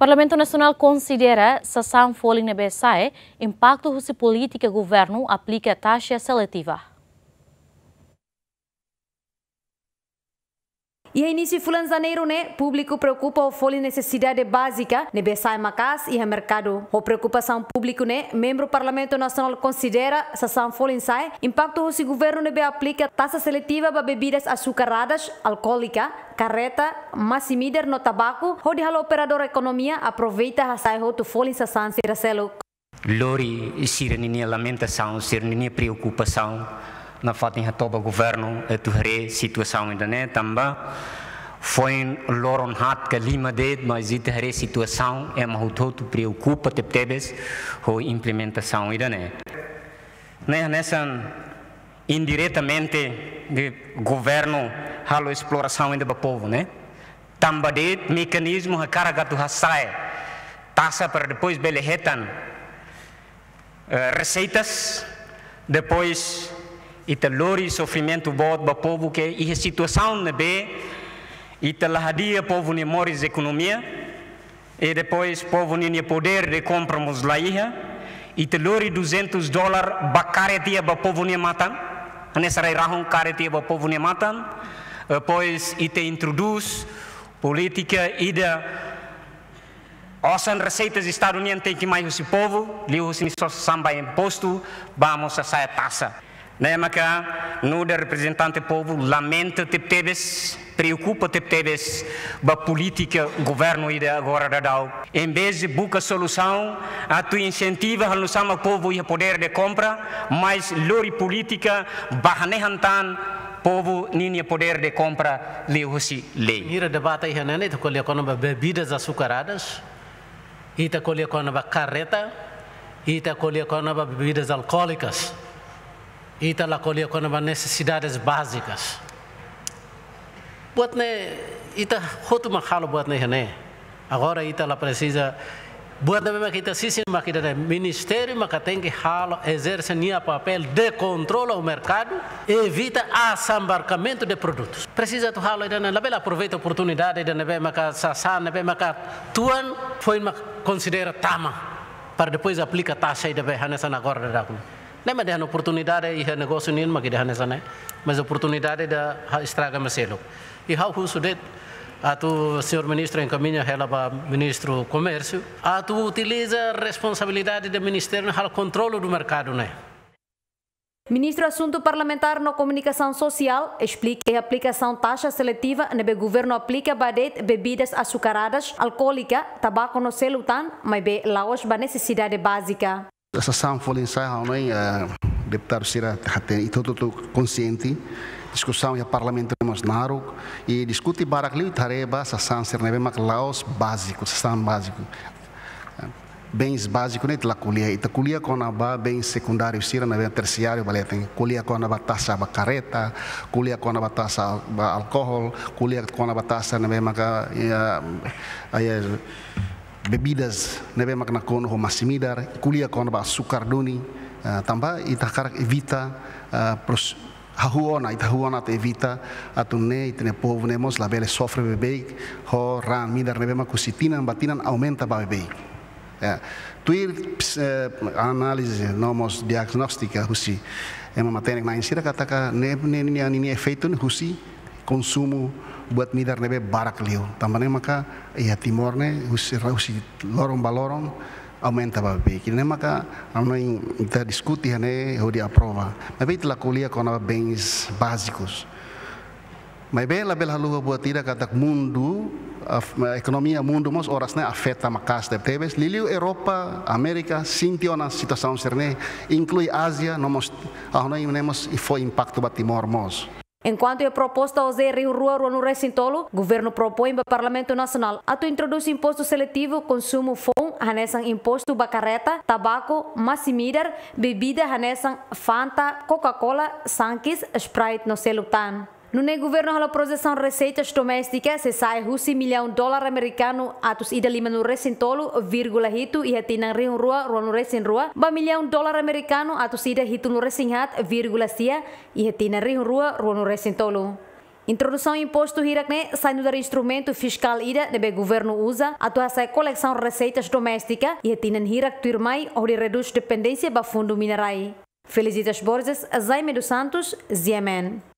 Parlamento Nacional considera sessão folha na BSAE impacto se política governo aplica taxa seletiva. E a início de fulan janeiro, né, público preocupa o folha necessidade básica, né, besai macas e mercado. O preocupação público, né, membro do Parlamento Nacional considera, se são folha sai, impacto se o governo né, aplica taxa seletiva para bebidas açucaradas, alcoólica, carreta, massimider no tabaco, onde o operador economia aproveita a sai roto folha se são, se Lori, sireninia lamentação, sireninia preocupação, na fatin hatoba governo é tuhre situação ainda né tamba foi loron hat que é lima de mas it é hare situação é mahuto tu preocupa te tebes ho implementação ainda né né nessa indiretamente de governo halo exploração ainda para povo né tamba de mecanismo ha carga tu hasai taxa para depois belehetan eh, receitas depois ita lori sofrimento bot ba povo que e situação na be ita lahadia povo ni moris economia e depois povo ni poder de compramos laia ita lori 200 dólar ba caretia ba povo ni matan nessa rai rahon caretia ba povo ni matan depois te introduz política ida Osan receitas unidos tem que mais esse povo, liu se samba imposto, vamos a sair taça. Nemaka, nu de representante povo, lamenta-te tebes, preocupa-te tebes, ba política, governo e agora da dau. Em vez de busca solução, a tu incentiva a noção povo e poder de compra, mas lori política, bahnehantan, povo ninha poder de compra, leu-se lei. Mira, debate aí, Renan, tu colhe quando bebidas açucaradas, e tu colhe quando carreta, e tu colhe quando bebidas alcoólicas. Ítala então, colhia quando as necessidades básicas. Botne, ita rotuma halo botne rene. Né? Agora ítala precisa Buatnya memang kita sisi memang kita ada né? ministério maka tem que halo exerce nia papel de controle o mercado evita assambarcamento de produtos precisa tu halo dan né? lebih aproveita oportunidade dan lebih maka sasan lebih maka tuan foi maka considera tama para depois aplica taxa e deve hanesan agora da nem mas a oportunidade e negócio nenhum mas que dá nessa né, mas a oportunidade da estraga Marcelo. E how who should A tu senhor ministro encaminha ela para ministro comércio. A tu utiliza a responsabilidade do ministério para o controle do mercado né. Ministro Assunto Parlamentar na Comunicação Social explica que a aplicação taxa seletiva no governo aplica para bebidas açucaradas, alcoólica, tabaco no celutan, mas bem laos para necessidade básica. Sasang folin saya hanoi é? deputado sira hati itu tu consciente discussão ia parlamento é mas naruk e discute barak liu tareba sasang sir nebe mak laos básico sasang básico bens básico né la culia ita culia com aba bens secundário sira nebe terciário vale tem culia com aba taxa ba careta culia com aba taxa ba alcohol culia com aba taxa nebe mak ah, ia ia é bebidas nebe makna kono ho masimidar kulia kono ba sukar doni uh, tamba ita karak evita uh, eh, pros hahuona ita huona te evita atune itne povo nemos la bele sofre bebei ho ran midar nebe makusitina batinan aumenta ba bebei Ja. Ya, tuir eh, análise nomos diagnóstica husi. Ema matéria na insira kataka ne ne ne ne efeito husi konsumu buat midar nebe barak liu. Tambane maka ia timor ne usi usi lorong balorong aumenta ba be. Kini maka amno kita diskuti hane ho di aprova. Mabe itla kuliah kona bens básicos. Mabe la halu haluga buat tidak katak mundu a mundu mos oras ne afeta makas de tebes liliu Europa América sintiona situasaun serne inklui Ásia nomos ahonai nemos e foi impacto batimor mos Enquanto é proposta ao Zé Rio Rua no Recintolo, o governo propõe para o Parlamento Nacional a introduz imposto seletivo consumo fom, hanesan imposto bacareta, tabaco, massimider, bebida hanesan Fanta, Coca-Cola, Sankis, Sprite no celutan. No ne governo halo projeção receitas domésticas se sai husi milhão dólar americano atos ida lima no resin vírgula hito e hatinang riun rua ruan no resin rua ba milhão dólar americano atos ida hito no resin hat vírgula sia e hatinang riun rua ruan no resin tolu. Introdução imposto Hirakne saindo do instrumento fiscal ida de governo usa a tua sai coleção receitas doméstica e tinan Hirak turmai ou de reduz dependência ba fundo minerai. Felicitas Borges, Zaime dos Santos, Ziemen.